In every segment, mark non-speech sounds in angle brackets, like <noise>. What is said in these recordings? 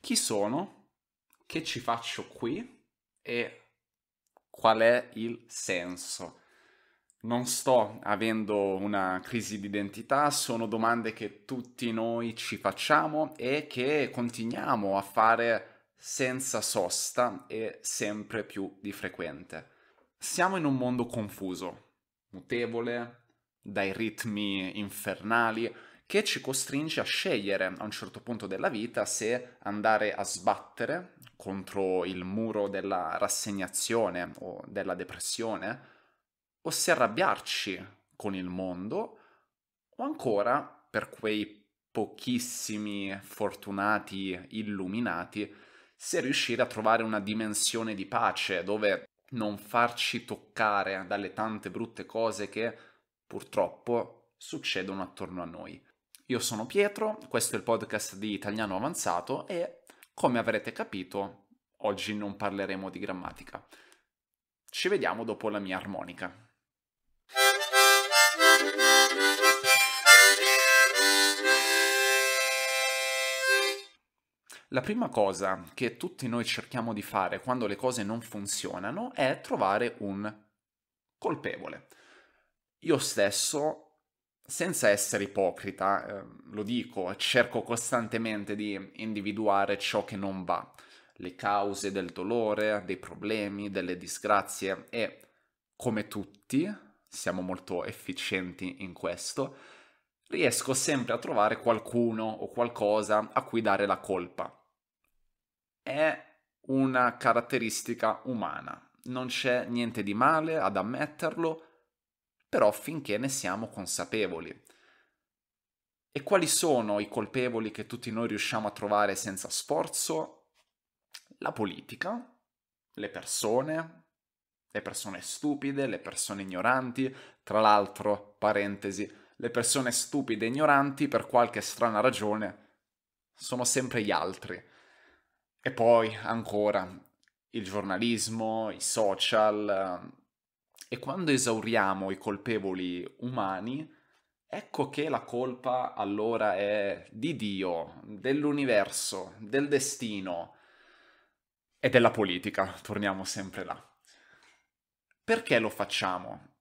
chi sono, che ci faccio qui e qual è il senso. Non sto avendo una crisi di identità, sono domande che tutti noi ci facciamo e che continuiamo a fare senza sosta e sempre più di frequente. Siamo in un mondo confuso, mutevole, dai ritmi infernali, che ci costringe a scegliere a un certo punto della vita se andare a sbattere contro il muro della rassegnazione o della depressione, o se arrabbiarci con il mondo, o ancora per quei pochissimi fortunati illuminati, se riuscire a trovare una dimensione di pace dove non farci toccare dalle tante brutte cose che purtroppo succedono attorno a noi. Io sono Pietro, questo è il podcast di Italiano Avanzato e, come avrete capito, oggi non parleremo di grammatica. Ci vediamo dopo la mia armonica. La prima cosa che tutti noi cerchiamo di fare quando le cose non funzionano è trovare un colpevole. Io stesso senza essere ipocrita, eh, lo dico, cerco costantemente di individuare ciò che non va, le cause del dolore, dei problemi, delle disgrazie e, come tutti, siamo molto efficienti in questo, riesco sempre a trovare qualcuno o qualcosa a cui dare la colpa. È una caratteristica umana, non c'è niente di male ad ammetterlo, però finché ne siamo consapevoli. E quali sono i colpevoli che tutti noi riusciamo a trovare senza sforzo? La politica, le persone, le persone stupide, le persone ignoranti, tra l'altro, parentesi, le persone stupide e ignoranti per qualche strana ragione sono sempre gli altri. E poi ancora il giornalismo, i social, e quando esauriamo i colpevoli umani, ecco che la colpa allora è di Dio, dell'universo, del destino e della politica, torniamo sempre là. Perché lo facciamo?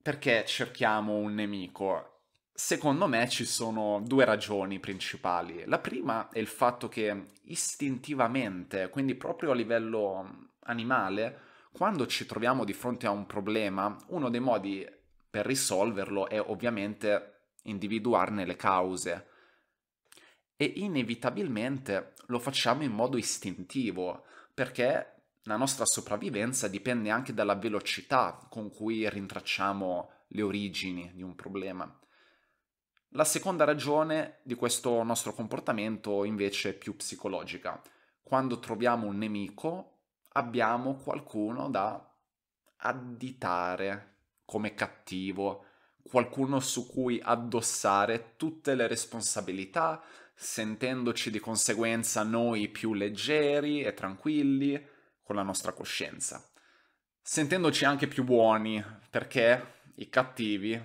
Perché cerchiamo un nemico? Secondo me ci sono due ragioni principali. La prima è il fatto che istintivamente, quindi proprio a livello animale, quando ci troviamo di fronte a un problema, uno dei modi per risolverlo è ovviamente individuarne le cause. E inevitabilmente lo facciamo in modo istintivo, perché la nostra sopravvivenza dipende anche dalla velocità con cui rintracciamo le origini di un problema. La seconda ragione di questo nostro comportamento invece è più psicologica. Quando troviamo un nemico, abbiamo qualcuno da additare come cattivo, qualcuno su cui addossare tutte le responsabilità, sentendoci di conseguenza noi più leggeri e tranquilli con la nostra coscienza, sentendoci anche più buoni, perché i cattivi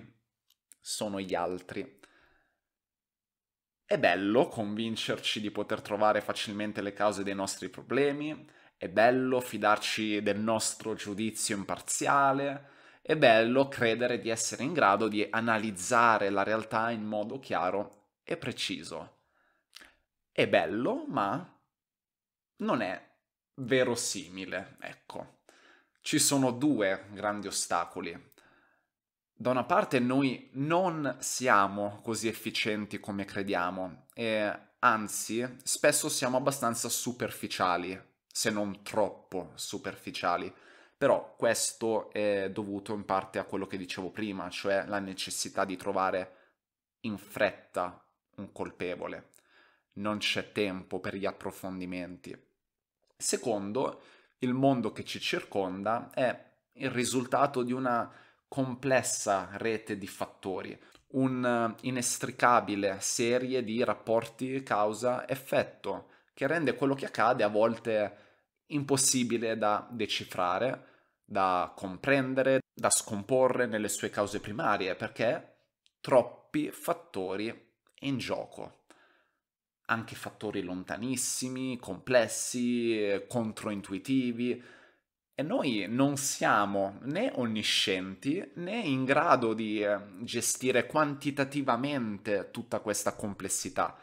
sono gli altri. È bello convincerci di poter trovare facilmente le cause dei nostri problemi, è bello fidarci del nostro giudizio imparziale, è bello credere di essere in grado di analizzare la realtà in modo chiaro e preciso. È bello, ma non è verosimile, ecco. Ci sono due grandi ostacoli. Da una parte noi non siamo così efficienti come crediamo e anzi spesso siamo abbastanza superficiali se non troppo superficiali. Però questo è dovuto in parte a quello che dicevo prima, cioè la necessità di trovare in fretta un colpevole. Non c'è tempo per gli approfondimenti. Secondo, il mondo che ci circonda è il risultato di una complessa rete di fattori, un'inestricabile eh, serie di rapporti causa-effetto che rende quello che accade a volte impossibile da decifrare, da comprendere, da scomporre nelle sue cause primarie, perché troppi fattori in gioco. Anche fattori lontanissimi, complessi, controintuitivi. E noi non siamo né onniscienti né in grado di eh, gestire quantitativamente tutta questa complessità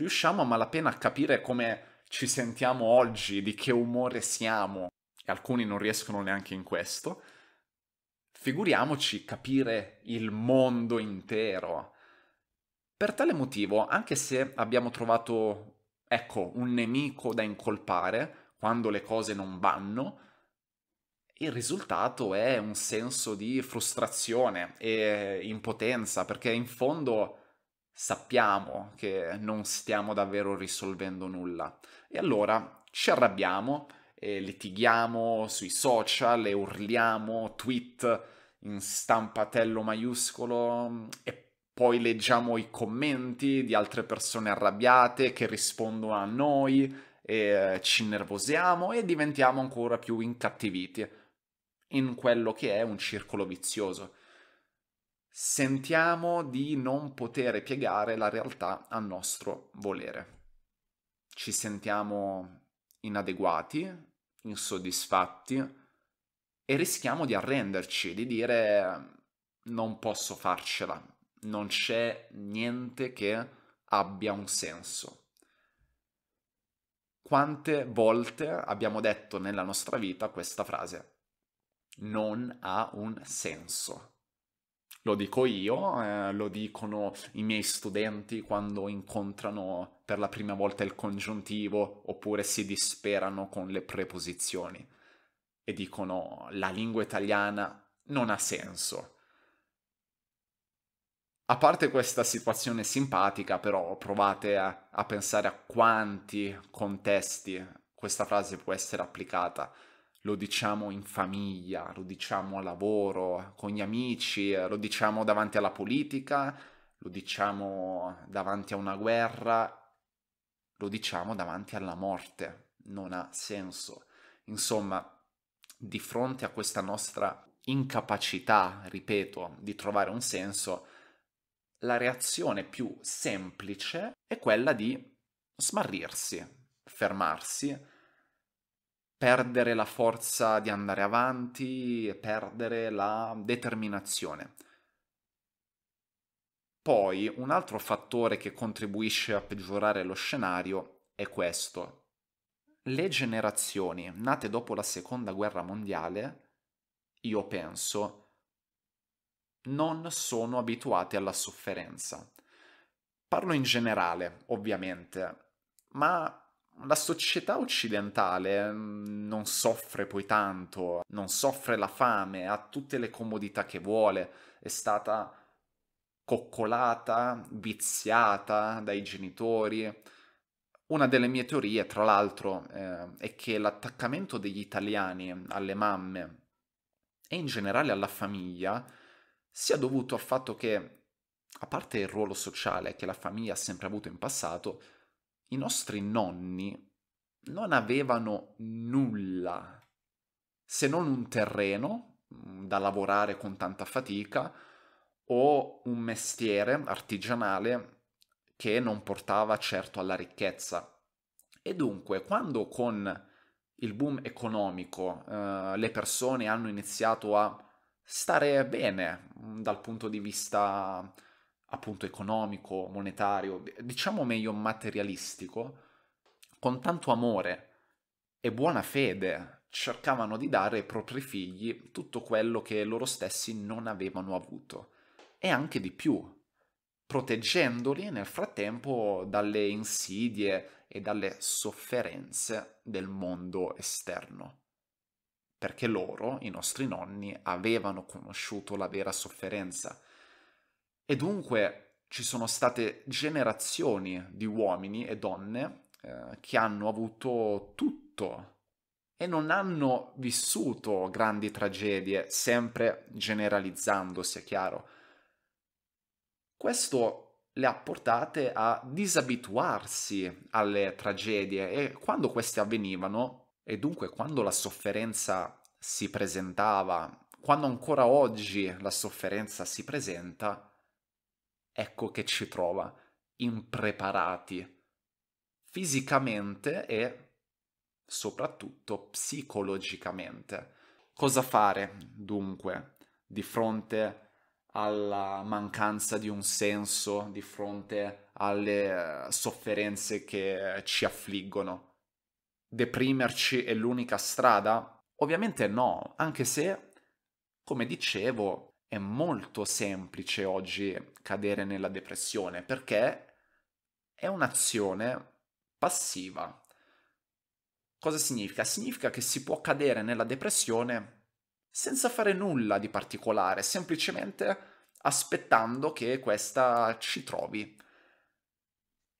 riusciamo a malapena a capire come ci sentiamo oggi, di che umore siamo, e alcuni non riescono neanche in questo, figuriamoci capire il mondo intero. Per tale motivo, anche se abbiamo trovato, ecco, un nemico da incolpare quando le cose non vanno, il risultato è un senso di frustrazione e impotenza, perché in fondo sappiamo che non stiamo davvero risolvendo nulla. E allora ci arrabbiamo, e litighiamo sui social e urliamo tweet in stampatello maiuscolo e poi leggiamo i commenti di altre persone arrabbiate che rispondono a noi e ci innervosiamo e diventiamo ancora più incattiviti in quello che è un circolo vizioso sentiamo di non poter piegare la realtà al nostro volere. Ci sentiamo inadeguati, insoddisfatti e rischiamo di arrenderci, di dire non posso farcela, non c'è niente che abbia un senso. Quante volte abbiamo detto nella nostra vita questa frase? Non ha un senso lo dico io, eh, lo dicono i miei studenti quando incontrano per la prima volta il congiuntivo oppure si disperano con le preposizioni e dicono la lingua italiana non ha senso. A parte questa situazione simpatica, però, provate a, a pensare a quanti contesti questa frase può essere applicata lo diciamo in famiglia, lo diciamo a lavoro, con gli amici, lo diciamo davanti alla politica, lo diciamo davanti a una guerra, lo diciamo davanti alla morte. Non ha senso. Insomma, di fronte a questa nostra incapacità, ripeto, di trovare un senso, la reazione più semplice è quella di smarrirsi, fermarsi, perdere la forza di andare avanti, perdere la determinazione. Poi un altro fattore che contribuisce a peggiorare lo scenario è questo. Le generazioni nate dopo la seconda guerra mondiale, io penso, non sono abituate alla sofferenza. Parlo in generale, ovviamente, ma la società occidentale mm, non soffre poi tanto, non soffre la fame, ha tutte le comodità che vuole, è stata coccolata, viziata dai genitori. Una delle mie teorie, tra l'altro, eh, è che l'attaccamento degli italiani alle mamme e in generale alla famiglia sia dovuto al fatto che, a parte il ruolo sociale che la famiglia ha sempre avuto in passato, i nostri nonni non avevano nulla se non un terreno mm, da lavorare con tanta fatica o un mestiere artigianale che non portava certo alla ricchezza. E dunque, quando con il boom economico eh, le persone hanno iniziato a stare bene mm, dal punto di vista appunto economico, monetario, diciamo meglio materialistico, con tanto amore e buona fede cercavano di dare ai propri figli tutto quello che loro stessi non avevano avuto e anche di più, proteggendoli nel frattempo dalle insidie e dalle sofferenze del mondo esterno. Perché loro, i nostri nonni, avevano conosciuto la vera sofferenza e dunque ci sono state generazioni di uomini e donne eh, che hanno avuto tutto e non hanno vissuto grandi tragedie, sempre generalizzando, sia chiaro. Questo le ha portate a disabituarsi alle tragedie e quando queste avvenivano, e dunque quando la sofferenza si presentava, quando ancora oggi la sofferenza si presenta, ecco che ci trova impreparati fisicamente e soprattutto psicologicamente. Cosa fare dunque di fronte alla mancanza di un senso, di fronte alle eh, sofferenze che ci affliggono? Deprimerci è l'unica strada? Ovviamente no, anche se, come dicevo, è molto semplice oggi cadere nella depressione perché è un'azione passiva. Cosa significa? Significa che si può cadere nella depressione senza fare nulla di particolare, semplicemente aspettando che questa ci trovi.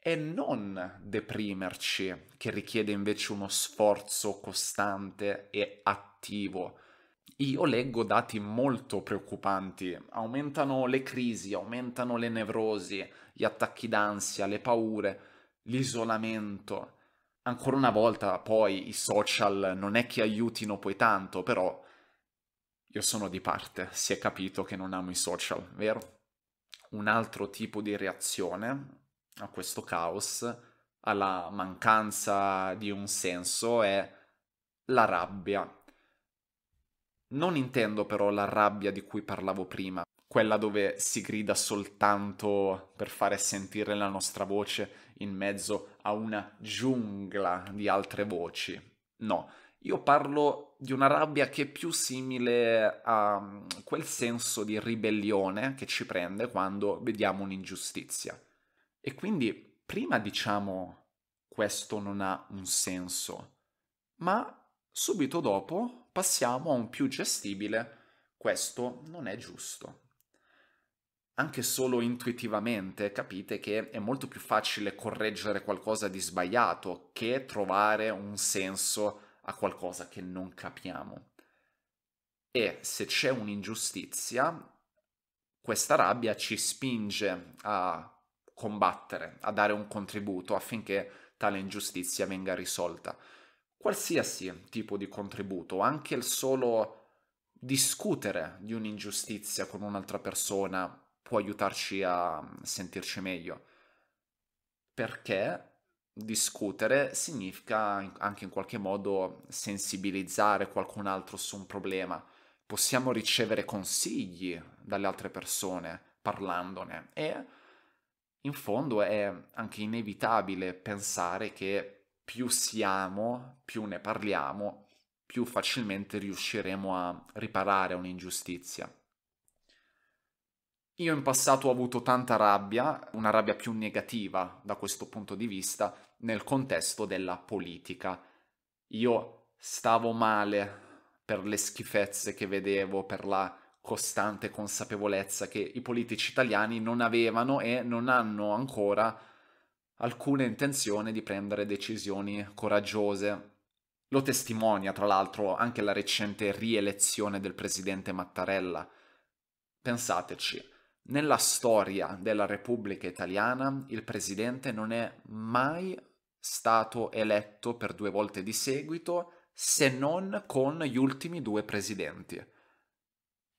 E non deprimerci, che richiede invece uno sforzo costante e attivo io leggo dati molto preoccupanti, aumentano le crisi, aumentano le nevrosi, gli attacchi d'ansia, le paure, l'isolamento. Ancora una volta poi i social non è che aiutino poi tanto, però io sono di parte, si è capito che non amo i social, vero? Un altro tipo di reazione a questo caos, alla mancanza di un senso, è la rabbia non intendo però la rabbia di cui parlavo prima, quella dove si grida soltanto per fare sentire la nostra voce in mezzo a una giungla di altre voci. No, io parlo di una rabbia che è più simile a mm, quel senso di ribellione che ci prende quando vediamo un'ingiustizia. E quindi prima diciamo questo non ha un senso, ma subito dopo passiamo a un più gestibile, questo non è giusto. Anche solo intuitivamente capite che è molto più facile correggere qualcosa di sbagliato che trovare un senso a qualcosa che non capiamo. E se c'è un'ingiustizia, questa rabbia ci spinge a combattere, a dare un contributo affinché tale ingiustizia venga risolta qualsiasi tipo di contributo, anche il solo discutere di un'ingiustizia con un'altra persona può aiutarci a mm, sentirci meglio. Perché discutere significa anche in qualche modo sensibilizzare qualcun altro su un problema. Possiamo ricevere consigli dalle altre persone parlandone e in fondo è anche inevitabile pensare che più siamo, più ne parliamo, più facilmente riusciremo a riparare un'ingiustizia. Io in passato ho avuto tanta rabbia, una rabbia più negativa da questo punto di vista, nel contesto della politica. Io stavo male per le schifezze che vedevo, per la costante consapevolezza che i politici italiani non avevano e non hanno ancora alcuna intenzione di prendere decisioni coraggiose. Lo testimonia, tra l'altro, anche la recente rielezione del presidente Mattarella. Pensateci, nella storia della Repubblica Italiana il presidente non è mai stato eletto per due volte di seguito se non con gli ultimi due presidenti.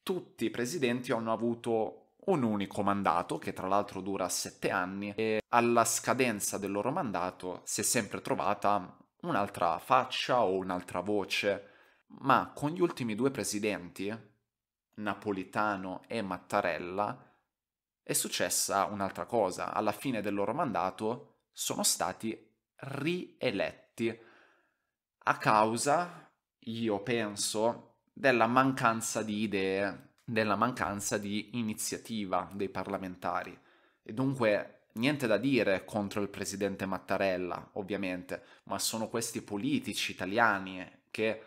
Tutti i presidenti hanno avuto un unico mandato, che tra l'altro dura sette anni, e alla scadenza del loro mandato si è sempre trovata un'altra faccia o un'altra voce, ma con gli ultimi due presidenti, Napolitano e Mattarella, è successa un'altra cosa. Alla fine del loro mandato sono stati rieletti a causa, io penso, della mancanza di idee della mancanza di iniziativa dei parlamentari. E dunque niente da dire contro il presidente Mattarella, ovviamente, ma sono questi politici italiani che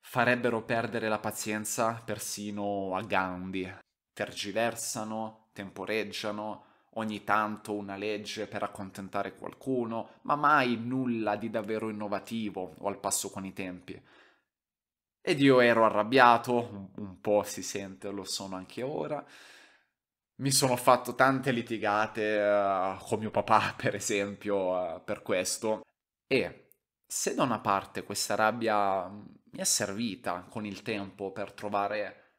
farebbero perdere la pazienza persino a Gandhi. Tergiversano, temporeggiano, ogni tanto una legge per accontentare qualcuno, ma mai nulla di davvero innovativo o al passo con i tempi. Ed io ero arrabbiato, un po' si sente, lo sono anche ora. Mi sono fatto tante litigate uh, con mio papà, <laughs> per esempio, uh, per questo. E se da una parte questa rabbia mm, mi è servita con il tempo per trovare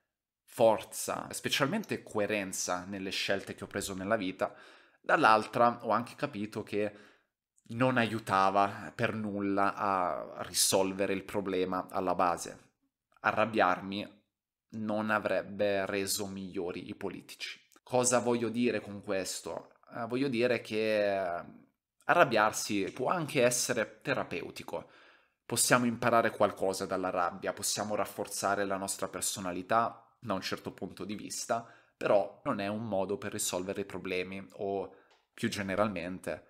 forza, specialmente coerenza nelle scelte che ho preso nella vita, dall'altra ho anche capito che non aiutava per nulla a risolvere il problema alla base arrabbiarmi non avrebbe reso migliori i politici. Cosa voglio dire con questo? Eh, voglio dire che eh, arrabbiarsi può anche essere terapeutico. Possiamo imparare qualcosa dalla rabbia, possiamo rafforzare la nostra personalità da un certo punto di vista, però non è un modo per risolvere i problemi o più generalmente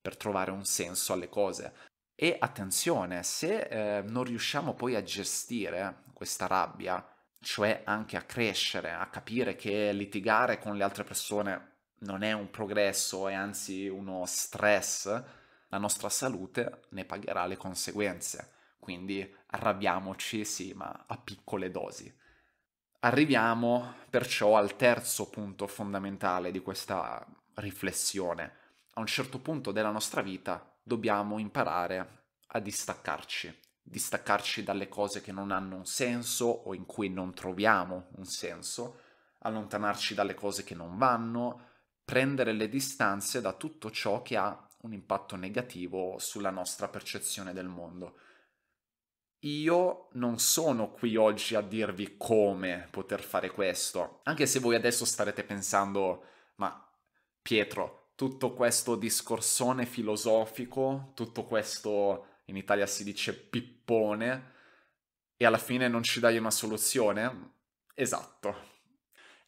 per trovare un senso alle cose. E attenzione, se eh, non riusciamo poi a gestire questa rabbia, cioè anche a crescere, a capire che litigare con le altre persone non è un progresso, è anzi uno stress, la nostra salute ne pagherà le conseguenze. Quindi arrabbiamoci, sì, ma a piccole dosi. Arriviamo perciò al terzo punto fondamentale di questa riflessione. A un certo punto della nostra vita dobbiamo imparare a distaccarci distaccarci dalle cose che non hanno un senso o in cui non troviamo un senso, allontanarci dalle cose che non vanno, prendere le distanze da tutto ciò che ha un impatto negativo sulla nostra percezione del mondo. Io non sono qui oggi a dirvi come poter fare questo, anche se voi adesso starete pensando, ma Pietro, tutto questo discorsone filosofico, tutto questo in Italia si dice pippone, e alla fine non ci dai una soluzione? Esatto.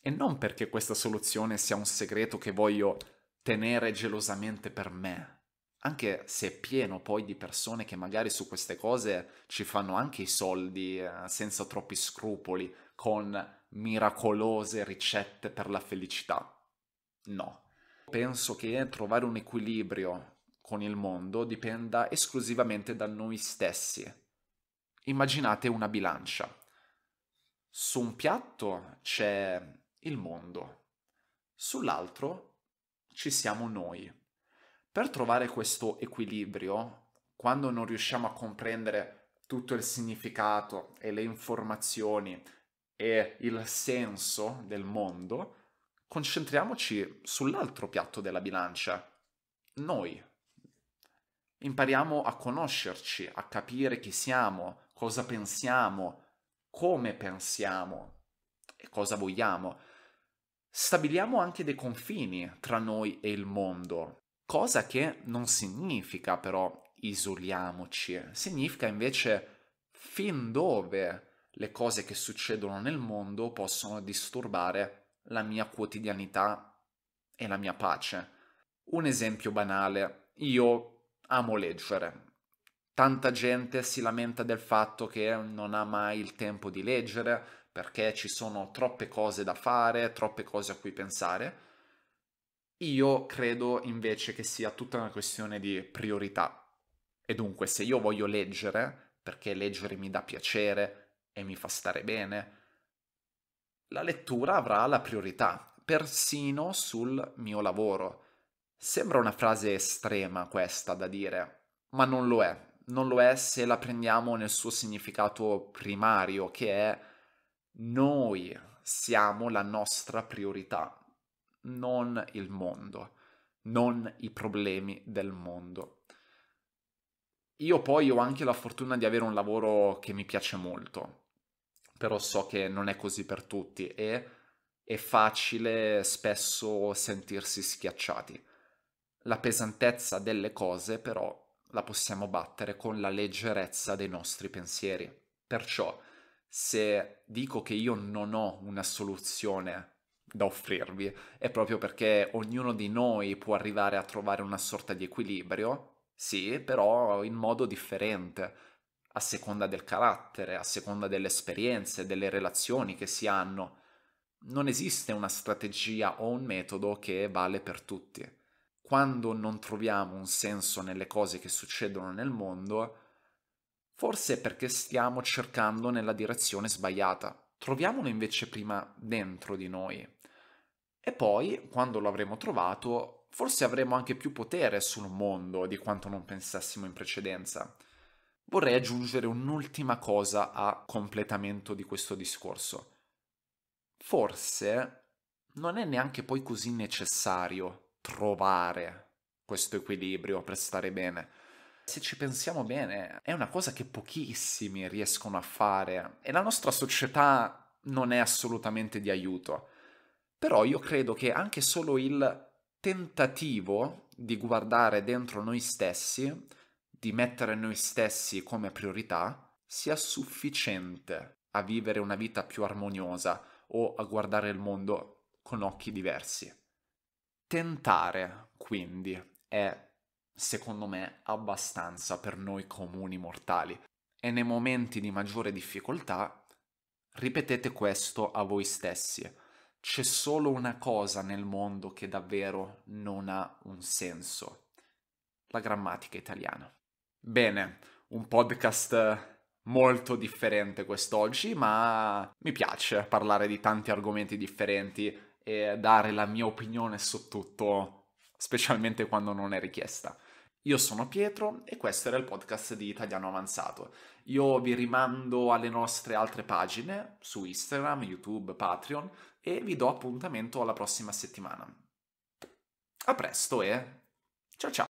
E non perché questa soluzione sia un segreto che voglio tenere gelosamente per me, anche se è pieno poi di persone che magari su queste cose ci fanno anche i soldi eh, senza troppi scrupoli, con miracolose ricette per la felicità. No. Penso che trovare un equilibrio con il mondo dipenda esclusivamente da noi stessi. Immaginate una bilancia. Su un piatto c'è il mondo, sull'altro ci siamo noi. Per trovare questo equilibrio, quando non riusciamo a comprendere tutto il significato e le informazioni e il senso del mondo, concentriamoci sull'altro piatto della bilancia, noi Impariamo a conoscerci, a capire chi siamo, cosa pensiamo, come pensiamo e cosa vogliamo. Stabiliamo anche dei confini tra noi e il mondo, cosa che non significa però isoliamoci, significa invece fin dove le cose che succedono nel mondo possono disturbare la mia quotidianità e la mia pace. Un esempio banale, io amo leggere. Tanta gente si lamenta del fatto che non ha mai il tempo di leggere perché ci sono troppe cose da fare, troppe cose a cui pensare. Io credo invece che sia tutta una questione di priorità. E dunque, se io voglio leggere, perché leggere mi dà piacere e mi fa stare bene, la lettura avrà la priorità, persino sul mio lavoro. Sembra una frase estrema questa da dire, ma non lo è. Non lo è se la prendiamo nel suo significato primario, che è noi siamo la nostra priorità, non il mondo, non i problemi del mondo. Io poi ho anche la fortuna di avere un lavoro che mi piace molto, però so che non è così per tutti e è facile spesso sentirsi schiacciati. La pesantezza delle cose però la possiamo battere con la leggerezza dei nostri pensieri. Perciò se dico che io non ho una soluzione da offrirvi, è proprio perché ognuno di noi può arrivare a trovare una sorta di equilibrio, sì, però in modo differente, a seconda del carattere, a seconda delle esperienze, delle relazioni che si hanno. Non esiste una strategia o un metodo che vale per tutti quando non troviamo un senso nelle cose che succedono nel mondo, forse è perché stiamo cercando nella direzione sbagliata. Troviamolo invece prima dentro di noi. E poi, quando lo avremo trovato, forse avremo anche più potere sul mondo di quanto non pensassimo in precedenza. Vorrei aggiungere un'ultima cosa a completamento di questo discorso. Forse non è neanche poi così necessario trovare questo equilibrio per stare bene. Se ci pensiamo bene, è una cosa che pochissimi riescono a fare e la nostra società non è assolutamente di aiuto. Però io credo che anche solo il tentativo di guardare dentro noi stessi, di mettere noi stessi come priorità, sia sufficiente a vivere una vita più armoniosa o a guardare il mondo con occhi diversi. Tentare, quindi, è secondo me abbastanza per noi comuni mortali e nei momenti di maggiore difficoltà ripetete questo a voi stessi. C'è solo una cosa nel mondo che davvero non ha un senso, la grammatica italiana. Bene, un podcast molto differente quest'oggi, ma mi piace parlare di tanti argomenti differenti e dare la mia opinione su tutto, specialmente quando non è richiesta. Io sono Pietro e questo era il podcast di Italiano Avanzato. Io vi rimando alle nostre altre pagine su Instagram, YouTube, Patreon e vi do appuntamento alla prossima settimana. A presto e ciao ciao!